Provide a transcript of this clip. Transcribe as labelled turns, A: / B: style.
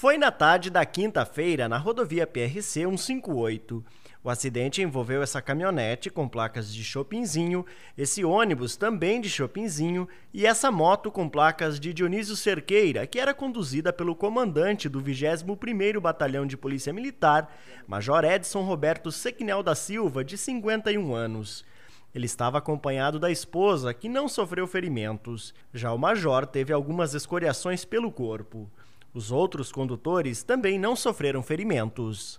A: Foi na tarde da quinta-feira, na rodovia PRC 158. O acidente envolveu essa caminhonete com placas de Chopinzinho, esse ônibus também de Chopinzinho e essa moto com placas de Dionísio Cerqueira, que era conduzida pelo comandante do 21º Batalhão de Polícia Militar, Major Edson Roberto Sequinel da Silva, de 51 anos. Ele estava acompanhado da esposa, que não sofreu ferimentos. Já o major teve algumas escoriações pelo corpo. Os outros condutores também não sofreram ferimentos.